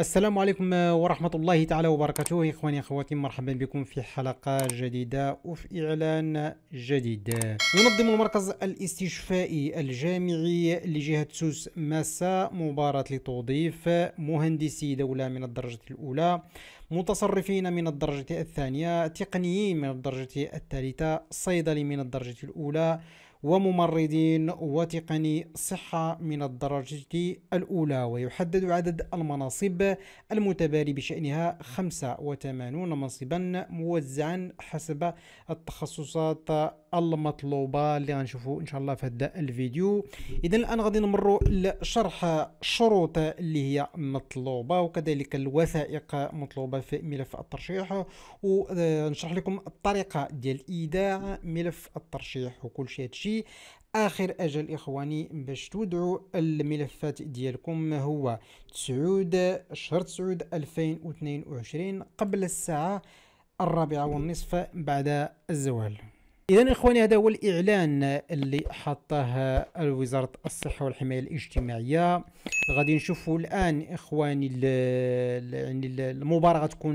السلام عليكم آه، ورحمة الله تعالى وبركاته إخواني أخواتي مرحبا بكم في حلقة جديدة وفي إعلان جديد ينظم المركز الاستشفائي الجامعي لجهة سوس ماسا مباراة لتوظيف مهندسي دولة من الدرجة الأولى متصرفين من الدرجة الثانية تقنيين من الدرجة الثالثة صيدلي من الدرجة الأولى وممرضين وتقني صحة من الدرجة الأولى ويحدد عدد المناصب المتبالي بشأنها 85 منصبا موزعا حسب التخصصات المطلوبة اللي غنشوفو إن شاء الله في هذا الفيديو إذا الآن غادي نمرو لشرح الشروط اللي هي مطلوبة وكذلك الوثائق مطلوبة في ملف الترشيح ونشرح آه، لكم الطريقة ديال إيداع ملف الترشيح وكل شيء هادشي اخر اجل اخواني باش تودعوا الملفات ديالكم هو 9 شهر 9 2022 قبل الساعه الرابعه والنصف بعد الزوال اذا اخواني هذا هو الاعلان اللي حطه وزاره الصحه والحمايه الاجتماعيه غادي نشوفوا الان اخواني يعني المباراه غتكون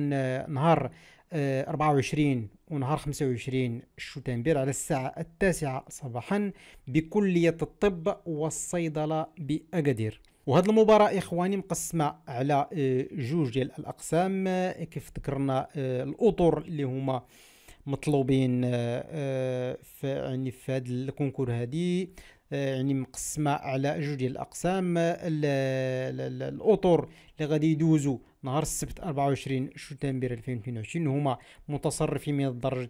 نهار 24 آه، ونهار 25 شتنبر على الساعة التاسعة صباحا بكلية الطب والصيدلة بأكادير وهاد المباراة إخواني مقسمة على آه، جوج ديال الأقسام آه، كيف ذكرنا الأطر اللي هما مطلوبين في يعني في هذا الكونكور هذه يعني مقسمه على جوج ديال الاقسام الاطر اللي غادي يدوزوا نهار السبت 24 شتنبر 2022 هما متصرفين من الدرجه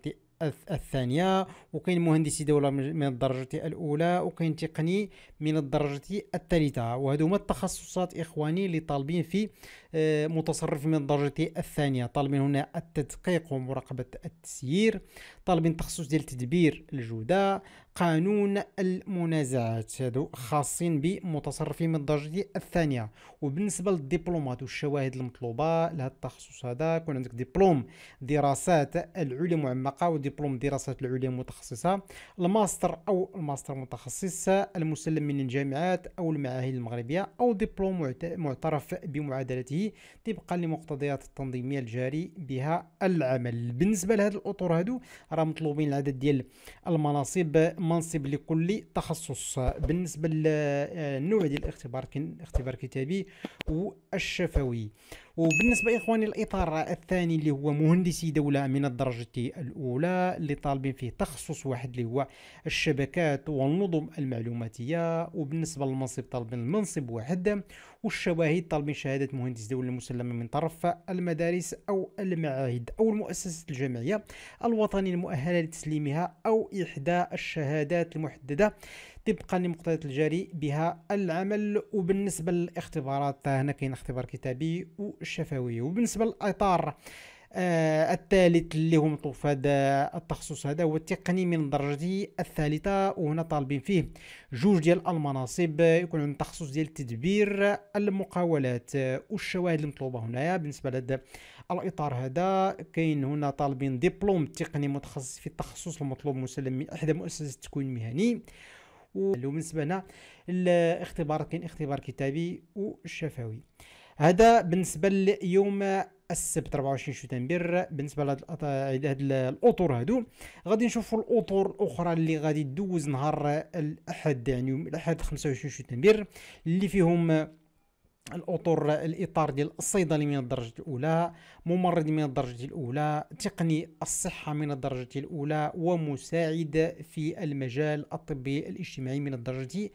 الثانيه وكاين مهندسي دوله من الدرجه الاولى وكاين تقني من الدرجه الثالثه وهذو هما التخصصات اخواني اللي طالبين في آه، متصرف من الدرجة الثانية طالبين هنا التدقيق ومراقبة التسيير طالبين تخصص ديال تدبير الجودة قانون المنازعات هادو خاصين بمتصرفين من الدرجة الثانية وبالنسبة للدبلومات والشواهد المطلوبة لهذا التخصص هذا يكون عندك دبلوم دراسات العليا معمقة ودبلوم دراسات العليا متخصصة الماستر أو الماستر متخصص المسلم من الجامعات أو المعاهد المغربية أو دبلوم معترف بمعادلته العملي طبقا لمقتضيات التنظيميه الجاري بها العمل بالنسبه لهاد الاطر هادو راه مطلوبين العدد ديال المناصب منصب لكل تخصص بالنسبه للنوع آه، ديال الاختبار كاين اختبار كتابي والشفوي وبالنسبه اخواني الاطار الثاني اللي هو مهندسي دوله من الدرجه الاولى اللي طالبين فيه تخصص واحد اللي هو الشبكات والنظم المعلوماتيه وبالنسبه للمنصب طالبين المنصب واحد والشواهد طالبين شهاده مهندس دوله مسلمه من طرف المدارس او المعاهد او المؤسسات الجامعيه الوطنيه المؤهله لتسليمها او احدى الشهادات المحدده طبقا لمقتضيات الجاري بها العمل وبالنسبه للاختبارات هنا كاين اختبار كتابي وشفوي وبالنسبه للاطار آه الثالث اللي هو مطلوب في هذا التخصص هذا هو التقني من الدرجة الثالثة وهنا طالبين فيه جوج ديال المناصب يكون عندهم تخصص ديال تدبير المقاولات والشواهد المطلوبة هنايا بالنسبة لهذا الإطار هذا كاين هنا طالبين دبلوم تقني متخصص في التخصص المطلوب مسلم من إحدى مؤسسات التكوين المهني وبالنسبه لنا الاختبار كاين اختبار كتابي وشفوي هذا بالنسبه ليوم السبت 24 شتنبر بالنسبه لهاد الاطور هادو غادي نشوفوا الاطور الاخرى اللي غادي تدوز نهار الاحد يعني يوم الاحد 25 شتنبر اللي فيهم الاطر الاطار ديال الصيدلي من الدرجه الاولى ممرض من الدرجه الاولى تقني الصحه من الدرجه الاولى ومساعد في المجال الطبي الاجتماعي من الدرجه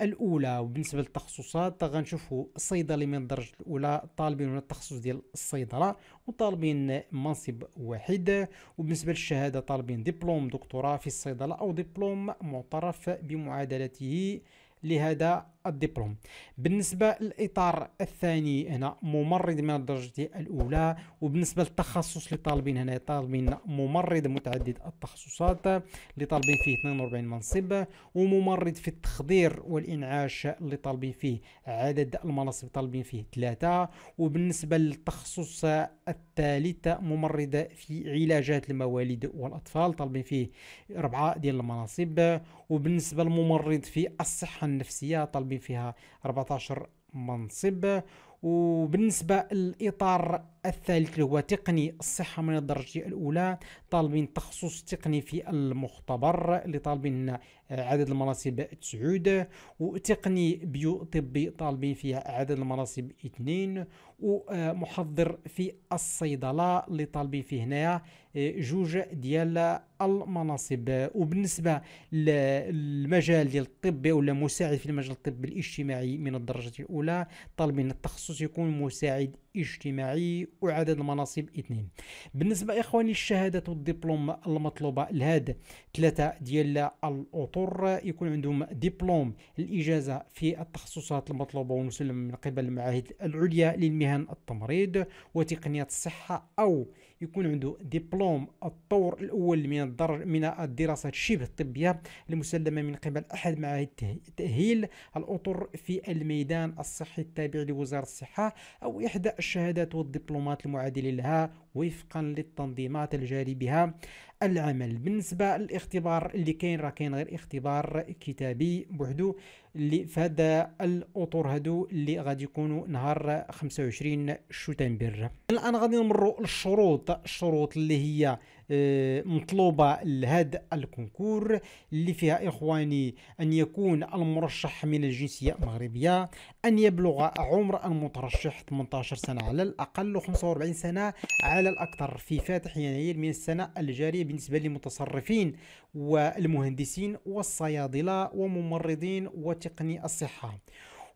الاولى وبالنسبه للتخصصات غنشوفوا الصيدلي من الدرجه الاولى طالبين هنا التخصص ديال الصيدله وطالبين منصب واحد وبالنسبه للشهاده طالبين دبلوم دكتوراه في الصيدله او دبلوم معترف بمعادلته لهذا الدبلوم بالنسبة للإطار الثاني هنا ممرض من الدرجة الأولى وبالنسبة للتخصص لطالبين هنا طالبين ممرض متعدد التخصصات اللي طالبين فيه 42 منصب وممرض في التخدير والإنعاش اللي طالبين فيه عدد المناصب طالبين فيه ثلاثة وبالنسبة للتخصص الثالث ممرض في علاجات المواليد والأطفال طالبين فيه أربعة ديال المناصب وبالنسبة للممرض في الصحة النفسية طالبين فيها 14 منصب وبالنسبة للإطار الثالث اللي هو تقني الصحة من الدرجة الأولى طالبين تخصص تقني في المختبر اللي طالبين عدد المناصب تسعود وتقني بيو طبي طالبين فيها عدد المناصب اثنين ومحضر في الصيدلة اللي طالبين فيه هنايا آه، جوج ديال المناصب وبالنسبة للمجال ديال الطب ولا مساعد في المجال الطبي الاجتماعي من الدرجة الأولى طالبين التخصص يكون مساعد اجتماعي وعدد المناصب اثنين بالنسبة إخواني الشهادات والدبلوم المطلوبة لهذا ثلاثه ديال الاطر يكون عندهم دبلوم الاجازه في التخصصات المطلوبه ومسلمه من قبل المعاهد العليا للمهن التمريض وتقنيه الصحه او يكون عنده دبلوم الطور الاول من الدرج من الدراسات شبه الطبيه المسلمه من قبل احد معاهد تاهيل الاطر في الميدان الصحي التابع لوزاره الصحه او احدى الشهادات والدبلومات المعادله لها وفقا للتنظيمات الجاري بها العمل بالنسبه للاختبار اللي كاين راه كاين غير اختبار كتابي بوحدو اللي في هذا الاطر هادو اللي غادي يكونوا نهار 25 شتنبر الان غادي نمروا للشروط الشروط اللي هي آه، مطلوبه لهذا الكونكور اللي فيها اخواني ان يكون المرشح من الجنسيه المغربيه ان يبلغ عمر المترشح 18 سنه على الاقل و45 سنه على الاكثر في فاتح يناير من السنه الجاريه بالنسبه للمتصرفين والمهندسين والصيادله وممرضين وت تقني الصحة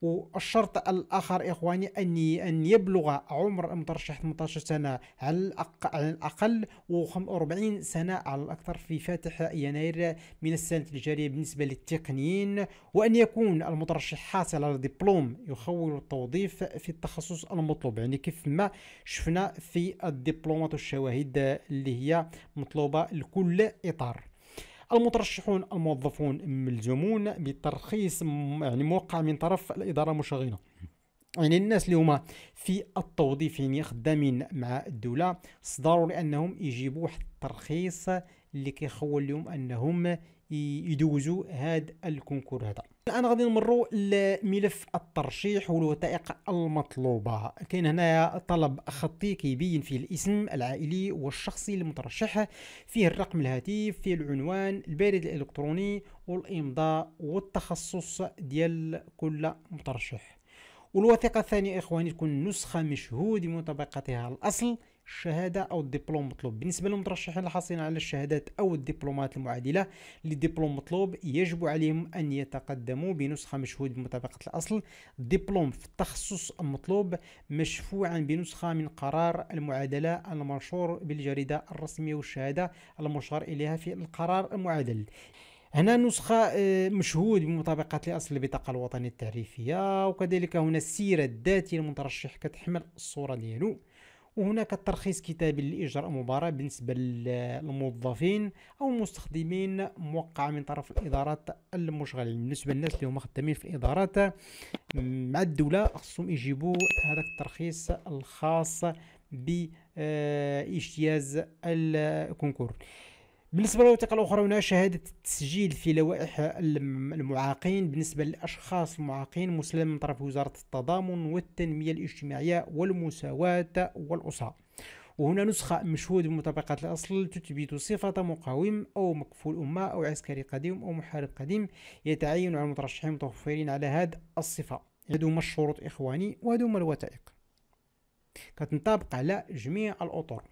والشرط الاخر اخواني ان ان يبلغ عمر المترشح 18 سنه على الاقل و45 سنه على الاكثر في فاتح يناير من السنه الجاريه بالنسبه للتقنيين وان يكون المترشح حاصل على دبلوم يخول التوظيف في التخصص المطلوب يعني كيف ما شفنا في الدبلومات والشواهد اللي هي مطلوبه لكل اطار المترشحون الموظفون ملزمون بترخيص يعني موقع من طرف الإدارة المشغلة يعني الناس اللي هما في التوظيف يعني خدامين مع الدولة صدروا لأنهم يجيبوا واحد الترخيص اللي كيخول لهم انهم يدوزوا هذا الكونكور هذا الان غادي نمروا لملف الترشيح والوثائق المطلوبه كاين هنا طلب خطي كيبين فيه الاسم العائلي والشخصي المترشح فيه الرقم الهاتف فيه العنوان البريد الالكتروني والامضاء والتخصص ديال كل مترشح والوثيقه الثانيه اخواني تكون نسخه مشهود بمطابقتها الاصل الشهاده او الدبلوم مطلوب بالنسبه للمترشحين الحاصلين على الشهادات او الدبلومات المعادله للدبلوم مطلوب يجب عليهم ان يتقدموا بنسخه مشهود بمطابقه الاصل دبلوم في التخصص المطلوب مشفوعا بنسخه من قرار المعادله المنشور بالجريده الرسميه والشهاده المشار اليها في القرار المعادل هنا نسخة آه، مشهود بمطابقة لأصل البطاقة الوطنية التعريفية وكذلك هنا السيرة الذاتية للمترشح كتحمل الصورة ديالو وهناك ترخيص كتابي لإجراء مباراة بالنسبة للموظفين أو المستخدمين موقعة من طرف الإدارات المشغلة بالنسبة للناس اللي هما خدامين في الإدارات مع الدولة خصهم يجيبوا هذا الترخيص الخاص باجتياز الكونكور بالنسبه للوثيقه الاخرى هنا شهاده التسجيل في لوائح المعاقين بالنسبه للاشخاص المعاقين مسلم من طرف وزاره التضامن والتنميه الاجتماعيه والمساواه والاسره وهنا نسخة مشهود بمطابقة الأصل تثبت صفة مقاوم أو مكفول أمة أو عسكري قديم أو محارب قديم يتعين على المترشحين المتوفرين على هذه الصفة هادو هما الشروط إخواني وهادو هما الوثائق كتنطبق على جميع الأطر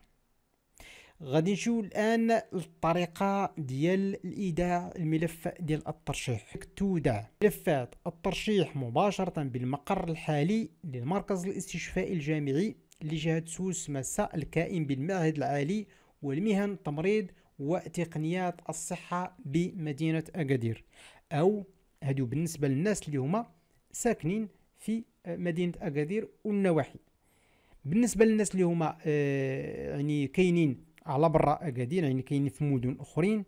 غادي نشوف الان الطريقه ديال الايداع الملف ديال الترشيح تودع ملفات الترشيح مباشره بالمقر الحالي للمركز الاستشفائي الجامعي لجهه سوس مساء الكائن بالمعهد العالي والمهن التمريض وتقنيات الصحه بمدينه اكادير او هادو بالنسبه للناس اللي هما ساكنين في مدينه اكادير والنواحي بالنسبه للناس اللي هما آه، يعني كاينين على برا أكادير يعني كاين في مدن أخرين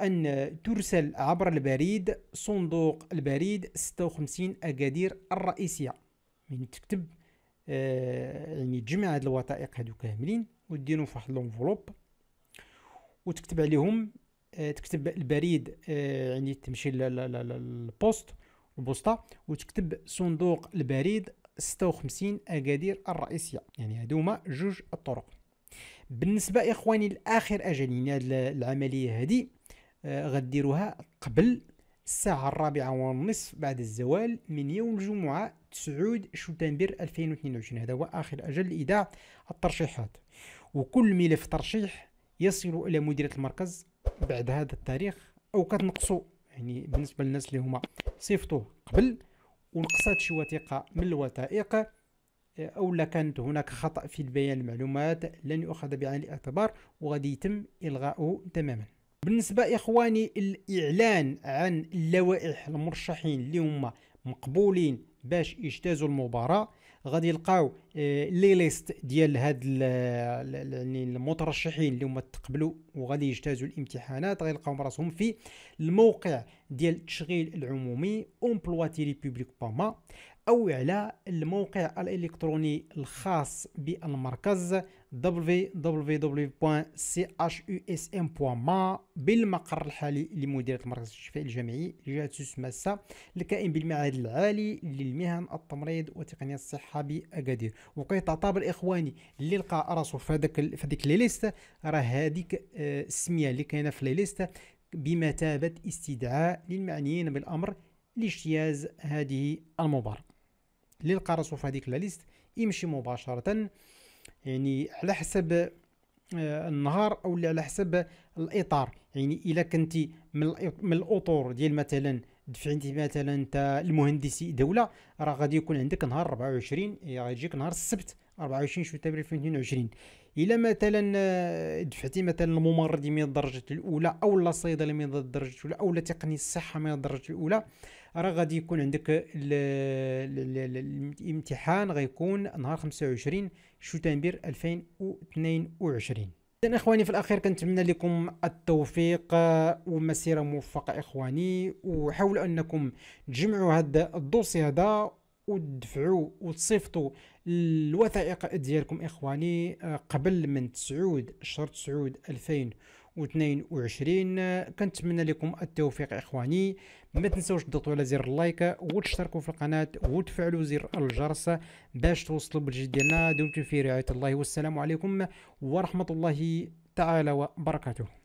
أن ترسل عبر البريد صندوق البريد 56 أكادير الرئيسية يعني تكتب آه يعني تجمع هاد الوثائق هادو كاملين وديرهم في واحد لونفلوب وتكتب عليهم آه تكتب البريد آه يعني تمشي للبوست البوسطة وتكتب صندوق البريد 56 أكادير الرئيسية يعني هادو هما جوج الطرق بالنسبه اخواني الاخر اجلنا العمليه هذه آه، غديروها قبل الساعة الرابعة والنصف بعد الزوال من يوم الجمعة 9 شتنبر 2022 هذا هو آخر أجل لإيداع الترشيحات وكل ملف ترشيح يصل إلى مديرية المركز بعد هذا التاريخ أو كتنقصوا يعني بالنسبة للناس اللي هما صيفطوه قبل ونقصات شي وثيقة من الوثائق أو لا كانت هناك خطأ في البيان المعلومات لن يؤخذ بعين الاعتبار وغادي يتم الغائه تماما بالنسبة إخواني الإعلان عن اللوائح المرشحين اللي هما مقبولين باش يجتازوا المباراة غادي يلقاو آه، لي ليست ديال هاد يعني المترشحين اللي هما تقبلوا وغادي يجتازوا الامتحانات غيلقاو راسهم في الموقع ديال التشغيل العمومي امبلوا تيلي بوبليك باما أو على الموقع الإلكتروني الخاص بالمركز www.chusm.ma بالمقر الحالي لمديرة مركز الشفاء الجامعي لجهة سوس ماسا الكائن بالمعهد العالي للمهن التمريض وتقنية الصحة بأكادير وكيتعتبر إخواني اللي لقى راسو في هذاك في هذيك لي ليست راه هذيك آه، السمية اللي كاينة في لي ليست بمثابة استدعاء للمعنيين بالأمر لاجتياز هذه المباراة اللي لقى راسو في هذيك لا ليست يمشي مباشره يعني على حسب آه، النهار او على حسب الاطار يعني الا كنتي من الاطور ديال مثلا دفعتي مثلا انت المهندسي دوله راه غادي يكون عندك نهار 24 إيه، يجيك نهار السبت 24 شتنبر 2022 الا مثلا آه، دفعتي مثلا الممرض من الدرجه الاولى او الصيدلي من الدرجه الاولى او تقني الصحه من الدرجه الاولى راه غادي يكون عندك الامتحان غيكون نهار 25 شتنبر 2022 اذا اخواني في الاخير كنتمنى لكم التوفيق آه، ومسيره موفقه اخواني وحاولوا انكم تجمعوا هذا الدوسي هذا وتدفعوا وتصيفطوا الوثائق ديالكم اخواني آه، قبل من 9 شهر 9 2000 2022 كنتمنى لكم التوفيق اخواني ما تنسوش تضغطوا على زر اللايك وتشتركوا في القناه وتفعلوا زر الجرس باش توصلوا بالجديد ديالنا دمتم في رعايه الله والسلام عليكم ورحمه الله تعالى وبركاته